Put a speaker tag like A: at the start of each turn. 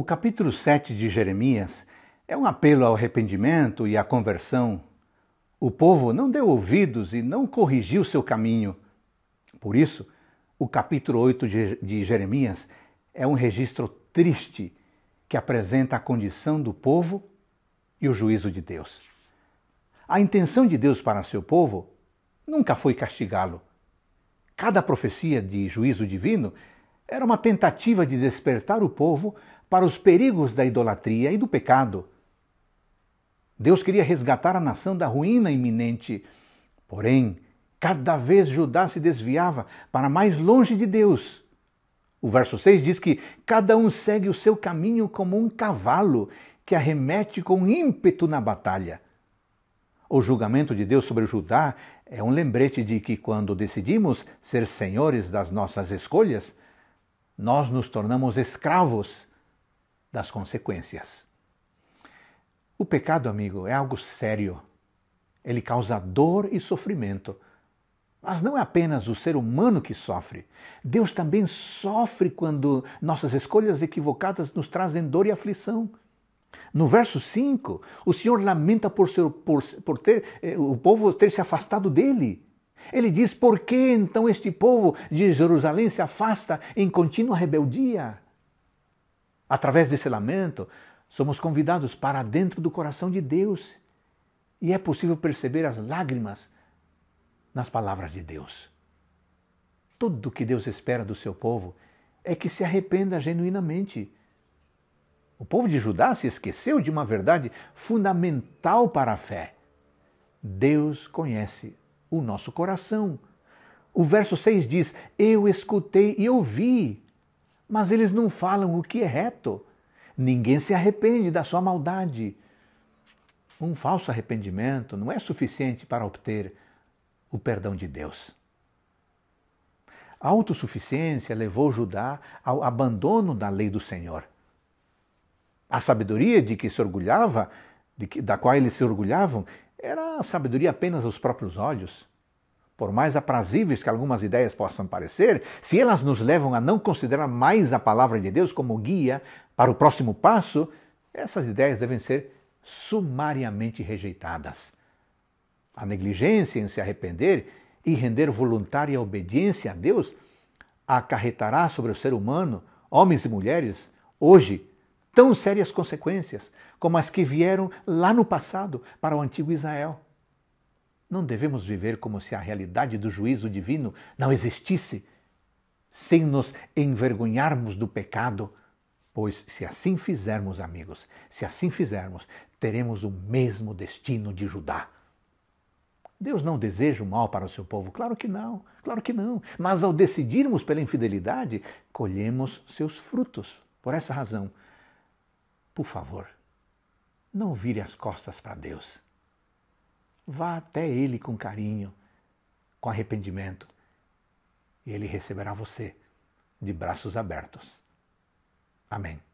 A: O capítulo 7 de Jeremias é um apelo ao arrependimento e à conversão. O povo não deu ouvidos e não corrigiu seu caminho. Por isso, o capítulo 8 de Jeremias é um registro triste que apresenta a condição do povo e o juízo de Deus. A intenção de Deus para seu povo nunca foi castigá-lo. Cada profecia de juízo divino era uma tentativa de despertar o povo para os perigos da idolatria e do pecado. Deus queria resgatar a nação da ruína iminente. Porém, cada vez Judá se desviava para mais longe de Deus. O verso 6 diz que cada um segue o seu caminho como um cavalo que arremete com ímpeto na batalha. O julgamento de Deus sobre Judá é um lembrete de que quando decidimos ser senhores das nossas escolhas, nós nos tornamos escravos das consequências. O pecado, amigo, é algo sério. Ele causa dor e sofrimento. Mas não é apenas o ser humano que sofre. Deus também sofre quando nossas escolhas equivocadas nos trazem dor e aflição. No verso 5, o Senhor lamenta por, por, por ter, eh, o povo ter se afastado dele. Ele diz: Por que então este povo de Jerusalém se afasta em contínua rebeldia? Através desse lamento, somos convidados para dentro do coração de Deus e é possível perceber as lágrimas nas palavras de Deus. Tudo que Deus espera do seu povo é que se arrependa genuinamente. O povo de Judá se esqueceu de uma verdade fundamental para a fé. Deus conhece o nosso coração. O verso 6 diz: Eu escutei e ouvi mas eles não falam o que é reto. Ninguém se arrepende da sua maldade. Um falso arrependimento não é suficiente para obter o perdão de Deus. A autossuficiência levou Judá ao abandono da lei do Senhor. A sabedoria de que se orgulhava, que, da qual eles se orgulhavam, era sabedoria apenas aos próprios olhos por mais aprazíveis que algumas ideias possam parecer, se elas nos levam a não considerar mais a palavra de Deus como guia para o próximo passo, essas ideias devem ser sumariamente rejeitadas. A negligência em se arrepender e render voluntária obediência a Deus acarretará sobre o ser humano, homens e mulheres, hoje, tão sérias consequências como as que vieram lá no passado para o antigo Israel. Não devemos viver como se a realidade do juízo divino não existisse, sem nos envergonharmos do pecado, pois se assim fizermos, amigos, se assim fizermos, teremos o mesmo destino de Judá. Deus não deseja o mal para o seu povo, claro que não, claro que não. Mas ao decidirmos pela infidelidade, colhemos seus frutos. Por essa razão, por favor, não vire as costas para Deus. Vá até Ele com carinho, com arrependimento, e Ele receberá você de braços abertos. Amém.